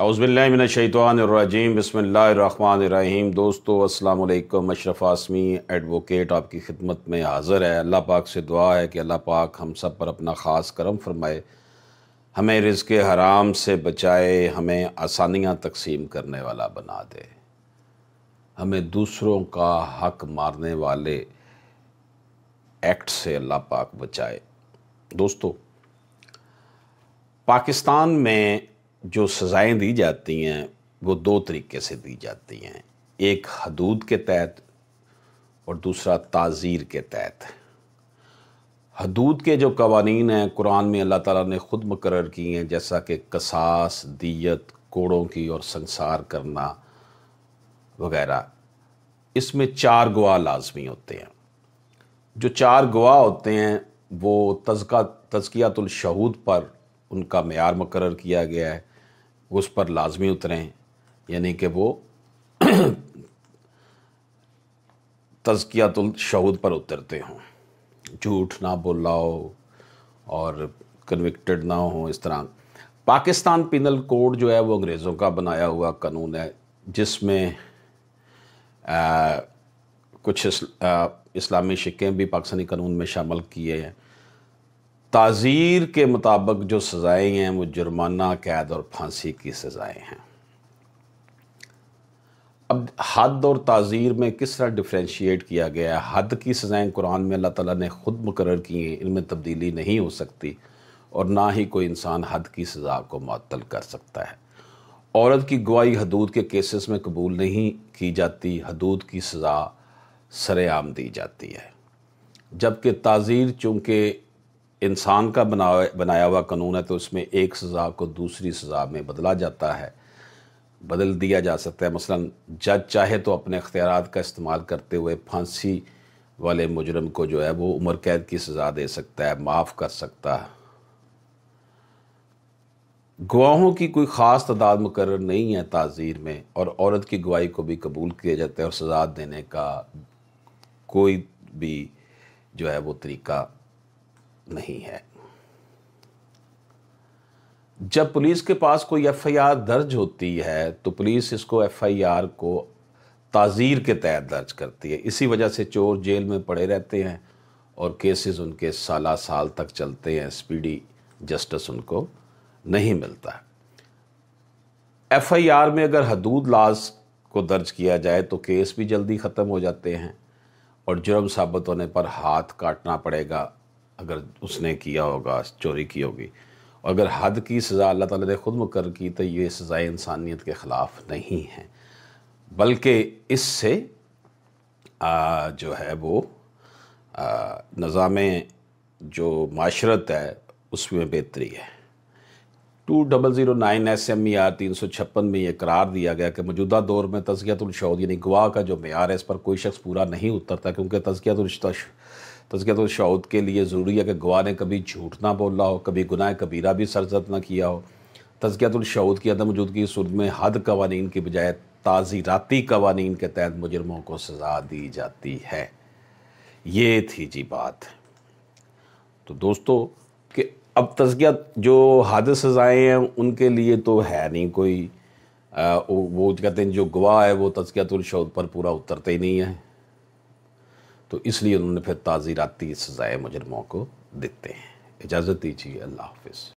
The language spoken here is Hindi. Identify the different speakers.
Speaker 1: अज़बिल्लिनशैतवानरजीम बसमीम दोस्तों अस्सलाम अशरफ आसमी एडवोकेट आपकी खिदमत में हाज़र है अल्लाह पाक से दुआ है कि अल्लाह पाक हम सब पर अपना ख़ास करम फरमाए हमें रिज़ हराम से बचाए हमें आसानियाँ तकसीम करने वाला बना दे हमें दूसरों का हक मारने वाले एक्ट से अल्लाह पाक बचाए दोस्तों पाकिस्तान में जो सज़ाएं दी जाती हैं वो दो तरीके से दी जाती हैं एक हदूद के तहत और दूसरा ताज़ीर के तहत हदूद के जो कवानीन हैं कुरान में अल्लाह ताला ने ख़ुद मुकर की हैं जैसा कि कसास दियत कोड़ों की और संसार करना वगैरह इसमें चार गवाह लाजमी होते हैं जो चार गवाह होते हैं वो तजका तजकियातुलशहूद पर उनका मैार मुकर किया गया है उस पर लाजमी उतरें यानी कि वो तजकियातुल शहूद पर उतरते हों झूठ ना बोलाओ और कन्विक्टेड ना हो इस तरह पाकिस्तान पिनल कोड जो है वो अंग्रेज़ों का बनाया हुआ कानून है जिसमें कुछ इस, आ, इस्लामी शिक्के भी पाकिस्तानी कानून में शामिल किए हैं ताज़ीर के मुताबिक जो सज़ाएँ हैं वो जुर्माना कैद और फांसी की सज़ाएँ हैं अब हद और ताज़ीर में किस तरह डिफ्रेंशिएट किया गया है हद की सज़ाएँ कुरान में अल्लाह ताला ने ख़ुद मुकर की हैं इनमें तब्दीली नहीं हो सकती और ना ही कोई इंसान हद की सज़ा को मअतल कर सकता है औरत की गवाही हदूद के केसेस में कबूल नहीं की जाती हदूद की सज़ा सरेआम दी जाती है जबकि ताज़ीर चूँकि इंसान का बना बनाया हुआ कानून है तो उसमें एक सज़ा को दूसरी सज़ा में बदला जाता है बदल दिया जा सकता है मसलन जज चाहे तो अपने अख्तियार का इस्तेमाल करते हुए फांसी वाले मुजरम को जो है वो उम्र कैद की सज़ा दे सकता है माफ़ कर सकता है गवाहों की कोई ख़ास तादाद मुकर नहीं है ताज़ीर में और औरत की गवाही को भी कबूल किया जाता है और सज़ा देने का कोई भी जो है वो तरीका नहीं है जब पुलिस के पास कोई एफआईआर दर्ज होती है तो पुलिस इसको एफआईआर को ताज़ीर के तहत दर्ज करती है इसी वजह से चोर जेल में पड़े रहते हैं और केसेस उनके साला साल तक चलते हैं स्पीडी जस्टिस उनको नहीं मिलता एफआईआर में अगर हदूद लाज को दर्ज किया जाए तो केस भी जल्दी ख़त्म हो जाते हैं और जुर्म साबित होने पर हाथ काटना पड़ेगा अगर उसने किया होगा चोरी की होगी और अगर हद की सज़ा अल्लाह ताला ने ख़ुद मुकर की तो ये सज़ाए इंसानियत के ख़िलाफ़ नहीं है बल्कि इससे जो है वो निज़ाम जो माशरत है उसमें बेहतरी है two double zero nine S M E R तीन सौ छप्पन में ये करार दिया गया कि मौजूदा दौर में तजकियातुलशहद यानी गवाह का जो मैार है इस पर कोई शख्स पूरा नहीं उतरता क्योंकि तजकियातुल तो उसके तो शहूद के लिए ज़रूरी है कि गवाह ने कभी झूठ ना बोला हो कभी गुनाह कबीरा भी सरजद ना किया हो तजकियातुलशहूद तो की अदम वजूद की सूरत में हद कवानी की बजाय ताज़ीराती कवानी के तहत मुजरमों को सज़ा दी जाती है ये थी जी बात तो दोस्तों कि अब तजकिया जो हद सज़ाएँ हैं उनके लिए तो है नहीं कोई आ, वो कहते हैं जो गवाह है वो तजकियातुलशहूद पर पूरा उतरते ही नहीं है तो इसलिए उन्होंने फिर ताज़ीराती सज़ाए मुजरमों को देते हैं इजाज़त दीजिए अल्लाह हाफिज़